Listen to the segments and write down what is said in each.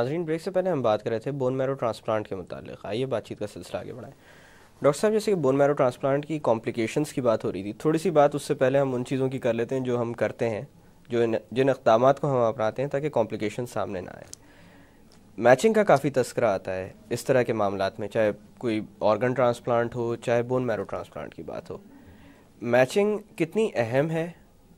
नाजरीन ब्रेक से पहले हम बात कर रहे थे बोन मैरो ट्रांसप्लांट के मतलब आइए बातचीत का सिलसिला आगे बढ़ाएं डॉक्टर साहब जैसे कि बोन मैरो ट्रांसप्लांट की कॉम्प्लिकेशंस की बात हो रही थी थोड़ी सी बात उससे पहले हम उन चीज़ों की कर लेते हैं जो हम करते हैं जो इन, जिन इकदाम को हम अपनाते हैं ताकि कॉम्प्लिकेशन सामने ना आए मैचिंग का काफ़ी तस्करा आता है इस तरह के मामला में चाहे कोई ऑर्गन ट्रांसप्लांट हो चाहे बोन मैरो ट्रांसप्लांट की बात हो मैचिंग कितनी अहम है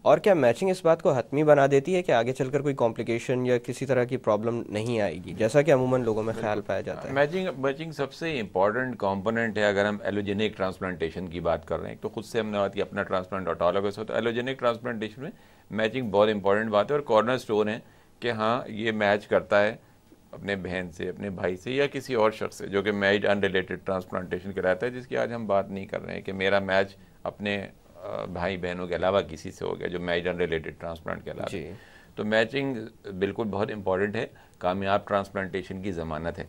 और क्या मैचिंग इस बात को हतमी बना देती है कि आगे चलकर कोई कॉम्प्लिकेशन या किसी तरह की प्रॉब्लम नहीं आएगी जैसा कि अमूमन लोगों में ख्याल पाया जाता है मैचिंग मैचिंग सबसे इंपॉर्टेंट कॉम्पोनेंट है अगर हम एलोजेनिक ट्रांसप्लांटेशन की बात कर रहे हैं तो खुद से हमने बात की अपना ट्रांसप्लांट ऑटोलॉगस हो तो एलोजेनिक ट्रांसप्लांटेशन में मैचिंग बहुत इंपॉर्टेंट बात है और कॉर्नर स्टोन है कि हाँ ये मैच करता है अपने बहन से अपने भाई से या किसी और शख्स से जो कि मैरिज अनरिलेटेड ट्रांसप्लांटेशन कराता है जिसकी आज हम बात नहीं कर रहे हैं कि मेरा मैच अपने भाई बहनों के अलावा किसी से हो गया जो मैरिज रिलेटेड ट्रांसप्लांट के अलावा तो मैचिंग बिल्कुल बहुत इंपॉर्टेंट है कामयाब ट्रांसप्लांटेशन की ज़मानत है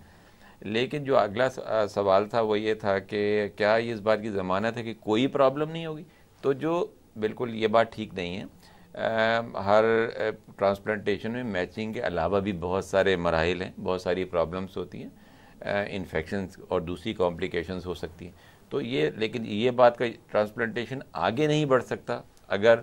लेकिन जो अगला सवाल था वो ये था कि क्या ये इस बात की ज़मानत है कि कोई प्रॉब्लम नहीं होगी तो जो बिल्कुल ये बात ठीक नहीं है आ, हर ट्रांसप्लांटेशन में मैचिंग के अलावा भी बहुत सारे मराहल हैं बहुत सारी प्रॉब्लम्स होती हैं इन्फेक्शन और दूसरी कॉम्प्लिकेशंस हो सकती हैं तो ये लेकिन ये बात का ट्रांसप्लांटेशन आगे नहीं बढ़ सकता अगर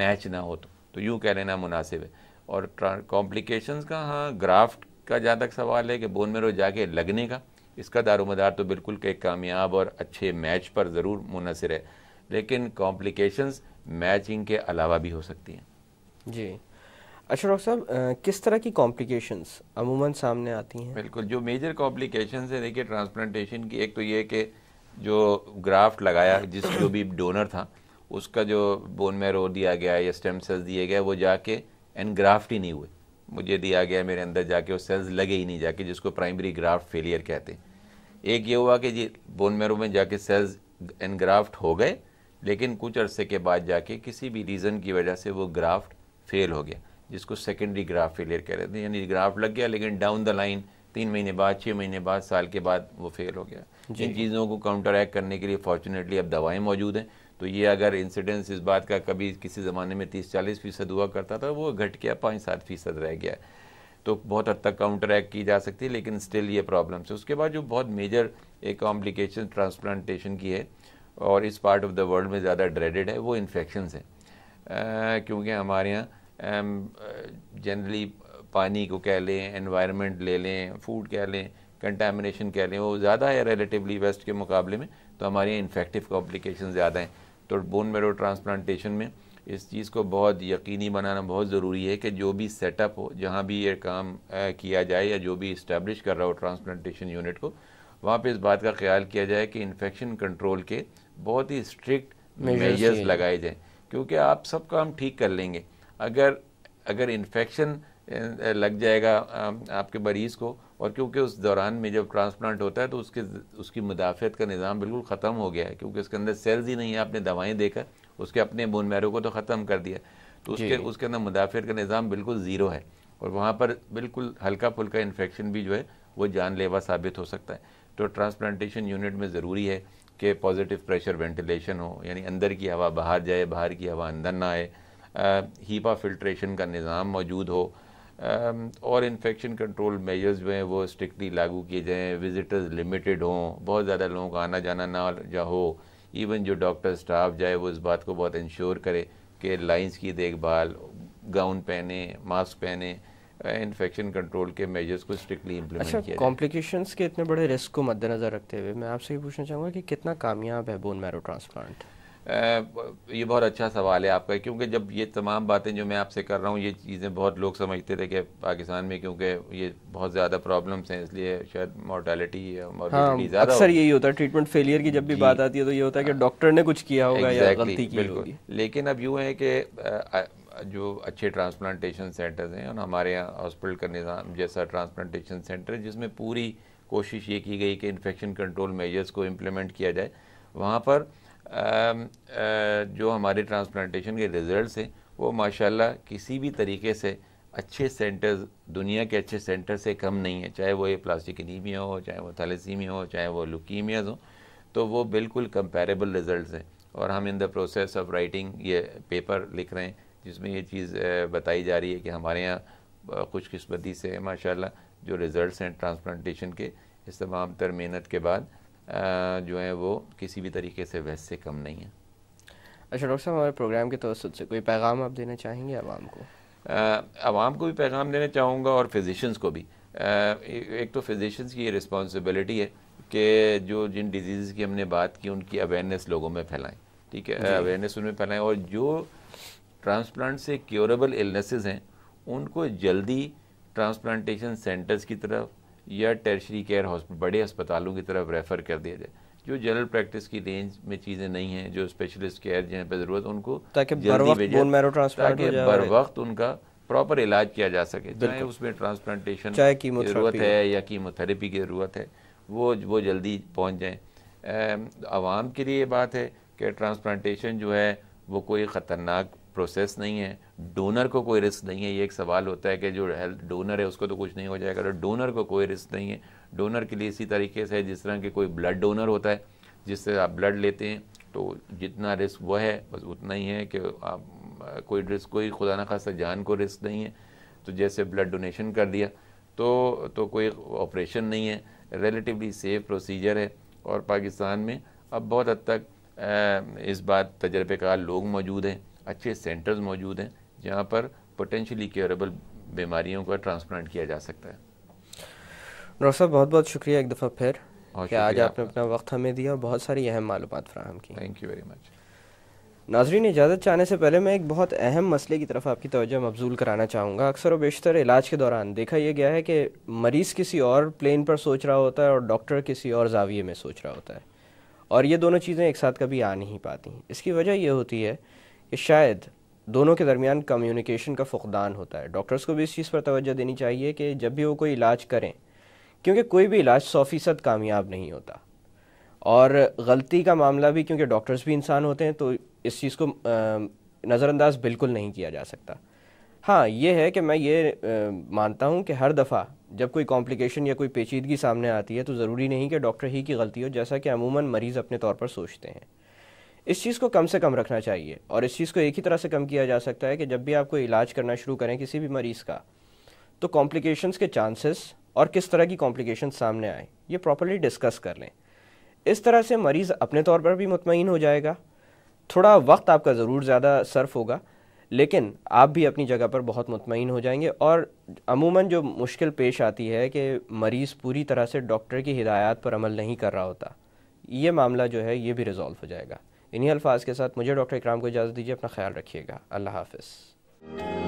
मैच ना हो तो, तो यूँ कह लेना मुनासिब है और कॉम्प्लिकेशंस का हाँ ग्राफ्ट का जहाँ तक सवाल है कि बोन मेरो जाके लगने का इसका दारोमदार तो बिल्कुल के कामयाब और अच्छे मैच पर ज़रूर मुनसर है लेकिन कॉम्प्लिकेशंस मैचिंग के अलावा भी हो सकती हैं जी अच्छा डॉक्टर साहब किस तरह की कॉम्प्लिकेशंस अमूमन सामने आती हैं बिल्कुल जो मेजर कॉम्प्लिकेशंस है देखिए ट्रांसप्लांटेशन की एक तो ये कि जो ग्राफ्ट लगाया जिस जो भी डोनर था उसका जो बोन मेरो दिया गया या स्टेम सेल्स दिए गए वो जाके ग्राफ्ट ही नहीं हुए मुझे दिया गया मेरे अंदर जाके वो सेल्स लगे ही नहीं जाके जिसको प्राइमरी ग्राफ्ट फेलियर कहते हैं एक ये हुआ कि जी बोन मेरो में जाके सेल्स ग्राफ्ट हो गए लेकिन कुछ अरसे के बाद जाके किसी भी रीज़न की वजह से वो ग्राफ्ट फेल हो गया जिसको सेकेंडरी ग्राफ फेलियर कह रहे थे यानी ग्राफ्ट लग गया लेकिन डाउन द लाइन तीन महीने बाद छः महीने बाद साल के बाद वो फेल हो गया इन चीज़ों को काउंटर एक्ट करने के लिए फॉर्चुनेटली अब दवाएँ मौजूद हैं तो ये अगर इंसिडेंस इस बात का कभी किसी ज़माने में तीस चालीस फीसद हुआ करता था वो घट गया पाँच सात फीसद रह गया तो बहुत हद तक काउंटर एक्ट की जा सकती है लेकिन स्टिल ये प्रॉब्लम्स है उसके बाद जो बहुत मेजर एक कॉम्प्लिकेशन ट्रांसप्लांटेशन की है और इस पार्ट ऑफ द वर्ल्ड में ज़्यादा ड्रेडेड है वो इन्फेक्शन है क्योंकि हमारे यहाँ जनरली um, पानी को कह लें इन्वायरमेंट ले लें फूड कह लें कंटामिनेशन कह लें वो ज़्यादा है रिलेटिवली वेस्ट के मुकाबले में तो हमारे यहाँ इन्फेक्टिव कॉम्प्लिकेशन ज़्यादा हैं तो बोन मेरो ट्रांसप्लांटेशन में इस चीज़ को बहुत यकीनी बनाना बहुत ज़रूरी है कि जो भी सेटअप हो जहाँ भी ये काम किया जाए या जो भी इस्टेब्लिश कर रहा हो ट्रांसप्लांटेशन यूनिट को वहाँ पे इस बात का ख्याल किया जाए कि इन्फेक्शन कंट्रोल के बहुत ही स्ट्रिक्ट मेजर्स लगाए जाएँ क्योंकि आप सब काम ठीक कर लेंगे अगर अगर इन्फेक्शन लग जाएगा आपके मरीज़ को और क्योंकि उस दौरान में जब ट्रांसप्लांट होता है तो उसके उसकी मुदाफ़त का निज़ाम बिल्कुल ख़त्म हो गया है क्योंकि उसके अंदर सेल्स ही नहीं है आपने दवाएँ देकर उसके अपने बोन मैरो को तो ख़त्म कर दिया तो उसके उसके अंदर मुदाफ़त का निज़ाम बिल्कुल ज़ीरो है और वहाँ पर बिल्कुल हल्का फुल्का इन्फेक्शन भी जो है वो जानलेवा साबित हो सकता है तो ट्रांसप्लान्टशन यूनिट में ज़रूरी है कि पॉजिटिव प्रेशर वेंटिलेशन हो यानी अंदर की हवा बाहर जाए बाहर की हवा अंदर ना आए हीपा फिल्ट्रेशन का निज़ाम मौजूद हो और इन्फेक्शन कंट्रोल मेजर्स जो हैं वो स्ट्रिक्टली लागू किए जाएँ विज़िटर्स लिमिटेड हों बहुत ज़्यादा लोगों का आना जाना ना जा हो इवन जो डॉक्टर स्टाफ जाए वो इस बात को बहुत इंश्योर करे कि लाइंस की देखभाल गाउन पहने मास्क पहने इन्फेक्शन कंट्रोल के मेजर्स को स्ट्रिक्टली इम्प्लीमेंट अच्छा, किया कॉम्प्लिकेशंस के इतने बड़े रिस्क को मद्देनज़र रखते हुए मैं आपसे ये पूछना चाहूँगा कि कितना कामयाब है बोन मैरो ट्रांसप्लांट ये बहुत अच्छा सवाल है आपका क्योंकि जब ये तमाम बातें जो मैं आपसे कर रहा हूँ ये चीज़ें बहुत लोग समझते थे कि पाकिस्तान में क्योंकि ये बहुत ज़्यादा प्रॉब्लम्स हैं इसलिए शायद मोर्टेलिटी मॉर्टेलिटी हाँ, ज़्यादा अक्सर यही होता है ट्रीटमेंट फेलियर की जब भी बात आती है तो ये होता है कि डॉक्टर हाँ। ने कुछ किया होगा exactly, या गलती की होगी लेकिन अब यूँ है कि जो अच्छे ट्रांसप्लांटेशन सेंटर्स हैं और हमारे यहाँ हॉस्पिटल का निज़ाम जैसा ट्रांसप्लांटेशन सेंटर है जिसमें पूरी कोशिश ये की गई कि इन्फेक्शन कंट्रोल मेजर्स को इम्प्लीमेंट किया जाए वहाँ पर Um, uh, जो हमारे ट्रांसप्लांटेशन के रिज़ल्ट हैं वो माशाल्लाह किसी भी तरीके से अच्छे सेंटर्स दुनिया के अच्छे सेंटर से कम नहीं है चाहे वो ये प्लास्टिक एनीमिया हो चाहे वो थैलेसीमिया हो चाहे वो लुकीमियाज हो तो वो बिल्कुल कंपेरेबल रिज़ल्ट हैं और हम in the process of writing ये पेपर लिख रहे हैं जिसमें ये चीज़ uh, बताई जा रही है कि हमारे यहाँ uh, खुशकस्मती से माशाल्लाह जो रिज़ल्ट्स हैं ट्रांसप्लांटेशन के इस तमाम तर मेहनत के बाद जो है वो किसी भी तरीके से वैसे से कम नहीं है अच्छा डॉक्टर साहब हमारे प्रोग्राम के तवसत तो से कोई पैगाम आप देना चाहेंगे आवाम को आवाम को भी पैगाम देना चाहूँगा और फिजिशंस को भी आ, एक तो फिजिशंस की ये रिस्पॉन्सिबिलिटी है कि जो जिन डिजीज़ की हमने बात की उनकी अवेयरनेस लोगों में फैलाएं ठीक है अवेयरनेस उनमें फैलाएं और जो ट्रांसप्लांट से क्योरेबल इलनेसेज हैं उनको जल्दी ट्रांसप्लांटेशन सेंटर्स की तरफ या टेरिशरी केयर हॉस्पिटल बड़े अस्पतालों की तरफ रेफ़र कर दिया जाए जो जनरल प्रैक्टिस की रेंज में चीज़ें नहीं हैं जो स्पेशलिस्ट केयर जहाँ पर ज़रूरत उनको ताकि बर वक्त उनका प्रॉपर इलाज किया जा सके चाहे उसमें ट्रांसप्लांटेशन की ज़रूरत है या कीमोथेरेपी की ज़रूरत है वो वो जल्दी पहुँच जाएँ आवाम के लिए ये बात है कि ट्रांसप्लांटेशन जो है वो कोई ख़तरनाक प्रोसेस नहीं है डोनर को कोई रिस्क नहीं है ये एक सवाल होता है कि जो हेल्थ डोनर है उसको तो कुछ नहीं हो जाएगा तो डोनर को कोई रिस्क नहीं है डोनर के लिए इसी तरीके से जिस तरह के कोई ब्लड डोनर होता है जिससे आप ब्लड लेते हैं तो जितना रिस्क वह है बस उतना ही है कि आप कोई रिस्क कोई खुदा न खासा जान को रिस्क नहीं है तो जैसे ब्लड डोनेशन कर दिया तो तो कोई ऑपरेशन नहीं है रिलेटिवली सेफ प्रोसीजर है और पाकिस्तान में अब बहुत हद तक इस बात तजर्बेकार लोग मौजूद हैं अच्छे सेंटर्स मौजूद हैं जहाँ पर पोटेंशली क्योरेबल बीमारियों का ट्रांसप्लांट किया जा सकता है डॉक्टर साहब बहुत बहुत शुक्रिया एक दफ़ा फिर कि आज आपने अपना वक्त हमें दिया और बहुत सारी अहम मालूम फ्राहम की थैंक यू वेरी मच नाजरीन इजाज़त चाहने से पहले मैं एक बहुत अहम मसले की तरफ आपकी तोजह मबजूल कराना चाहूँगा अक्सर व बेशतर इलाज के दौरान देखा यह गया है कि मरीज़ किसी और प्लेन पर सोच रहा होता है और डॉक्टर किसी और जाविये में सोच रहा होता है और ये दोनों चीज़ें एक साथ कभी आ नहीं पाती इसकी वजह यह होती है कि शायद दोनों के दरमियान कम्युनिकेशन का फुकदान होता है डॉक्टर्स को भी इस चीज़ पर तवज्जो देनी चाहिए कि जब भी वो कोई इलाज करें क्योंकि कोई भी इलाज सौ फ़ीसद कामयाब नहीं होता और गलती का मामला भी क्योंकि डॉक्टर्स भी इंसान होते हैं तो इस चीज़ को नज़रअंदाज बिल्कुल नहीं किया जा सकता हाँ ये है कि मैं ये मानता हूँ कि हर दफ़ा जब कोई कॉम्प्लिकेशन या कोई पेचीदगी सामने आती है तो ज़रूरी नहीं कि डॉक्टर ही की गलती हो जैसा कि अमूमन मरीज़ अपने तौर पर सोचते हैं इस चीज़ को कम से कम रखना चाहिए और इस चीज़ को एक ही तरह से कम किया जा सकता है कि जब भी आप कोई इलाज करना शुरू करें किसी भी मरीज़ का तो कॉम्प्लिकेशंस के चांसेस और किस तरह की कॉम्प्लिकेशन सामने आए ये प्रॉपरली डिस्कस कर लें इस तरह से मरीज़ अपने तौर पर भी मुतमिन हो जाएगा थोड़ा वक्त आपका ज़रूर ज़्यादा सर्फ होगा लेकिन आप भी अपनी जगह पर बहुत मुतमिन हो जाएंगे और अमूमन जो मुश्किल पेश आती है कि मरीज़ पूरी तरह से डॉक्टर की हिदायत पर अमल नहीं कर रहा होता ये मामला जो है ये भी रिज़ॉल्व हो जाएगा इन्हीं अल्फाज के साथ मुझे डॉक्टर इकराम को इजाज़त दीजिए अपना ख्याल रखिएगा अल्लाह हाफिज़